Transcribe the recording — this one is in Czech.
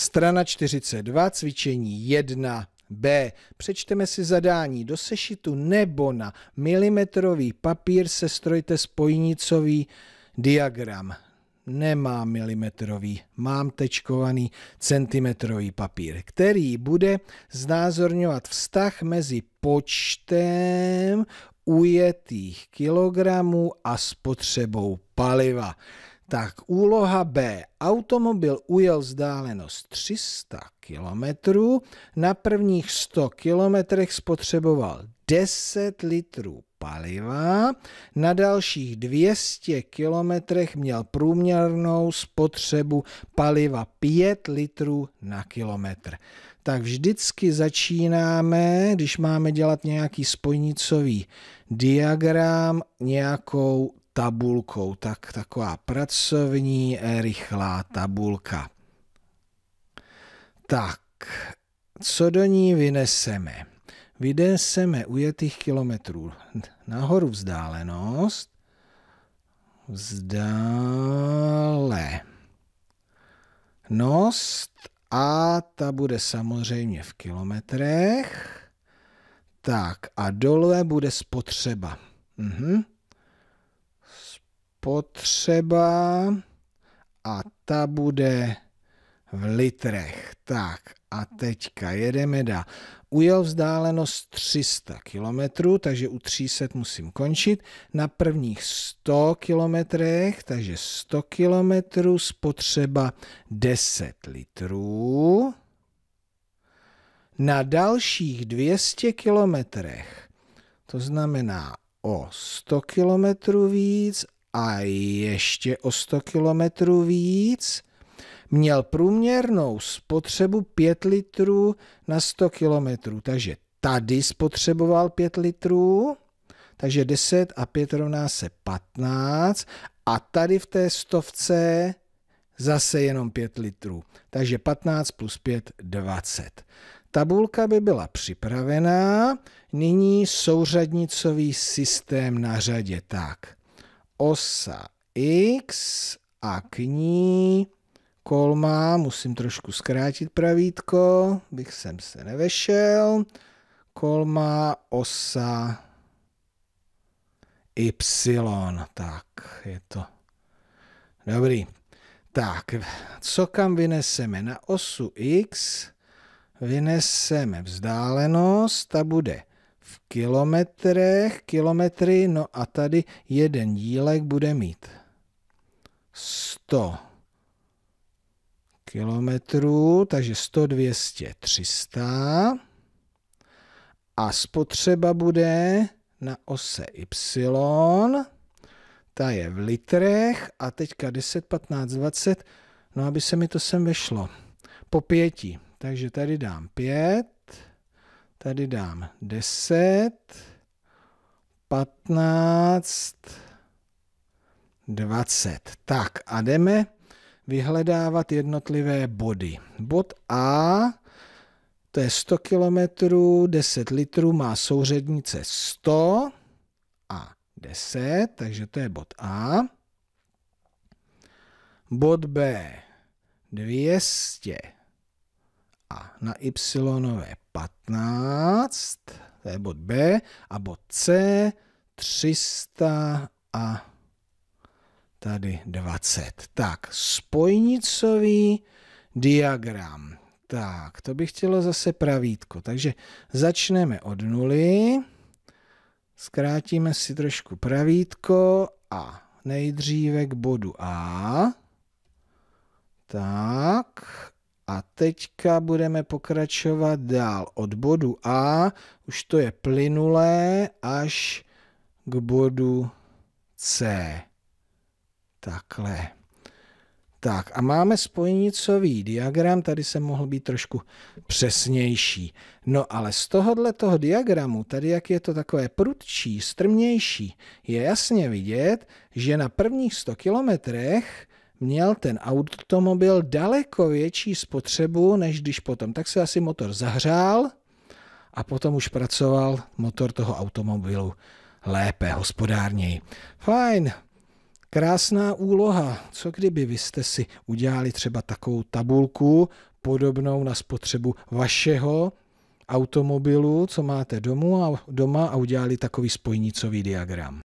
Strana 42, cvičení 1. B. Přečteme si zadání do sešitu nebo na milimetrový papír sestrojte spojnicový diagram. Nemám milimetrový, mám tečkovaný centimetrový papír, který bude znázorňovat vztah mezi počtem ujetých kilogramů a spotřebou paliva. Tak úloha B. Automobil ujel vzdálenost 300 km, na prvních 100 km spotřeboval 10 litrů paliva, na dalších 200 kilometrech měl průměrnou spotřebu paliva 5 litrů na kilometr. Tak vždycky začínáme, když máme dělat nějaký spojnicový diagram, nějakou tabulkou. Tak taková pracovní rychlá tabulka. Tak, co do ní vyneseme? Vyneseme ujetých kilometrů. Nahoru vzdálenost. Vzdále. Nost a ta bude samozřejmě v kilometrech. Tak a dole bude spotřeba. Mhm potřeba a ta bude v litrech. Tak a teďka jedeme dál. Ujel vzdálenost 300 km, takže u 300 musím končit. Na prvních 100 km, takže 100 km spotřeba 10 litrů. Na dalších 200 kilometrech, to znamená o 100 kilometrů víc a ještě o 100 kilometrů víc měl průměrnou spotřebu 5 litrů na 100 kilometrů. Takže tady spotřeboval 5 litrů, takže 10 a 5 rovná se 15 a tady v té stovce zase jenom 5 litrů. Takže 15 plus 5, 20. Tabulka by byla připravená, nyní souřadnicový systém na řadě tak osa X a k ní kolma, musím trošku zkrátit pravítko, bych sem se nevešel, kolma osa Y, tak je to dobrý. Tak, co kam vyneseme? Na osu X vyneseme vzdálenost, ta bude v kilometrech, kilometry, no a tady jeden dílek bude mít 100 kilometrů, takže 100, 200, 300. A spotřeba bude na ose Y, ta je v litrech a teďka 10, 15, 20, no aby se mi to sem vešlo. Po pěti, takže tady dám 5, Tady dám 10, 15, 20. Tak a jdeme vyhledávat jednotlivé body. Bod A, to je 100 km, 10 litrů, má souřednice 100 a 10, takže to je bod A. Bod B 200 a na y 15, to je bod B, a bod C 300 a tady 20. Tak, spojnicový diagram. Tak, to by chtělo zase pravítko. Takže začneme od nuly, zkrátíme si trošku pravítko a nejdříve k bodu A. Tak a teďka budeme pokračovat dál od bodu A, už to je plynulé, až k bodu C. Takhle. Tak a máme spojnicový diagram, tady se mohl být trošku přesnější. No ale z tohohle toho diagramu, tady jak je to takové prudčí, strmější, je jasně vidět, že na prvních 100 kilometrech měl ten automobil daleko větší spotřebu, než když potom. Tak se asi motor zahřál a potom už pracoval motor toho automobilu lépe, hospodárněji. Fajn, krásná úloha. Co kdyby vy jste si udělali třeba takovou tabulku podobnou na spotřebu vašeho automobilu, co máte domů a doma a udělali takový spojnicový diagram.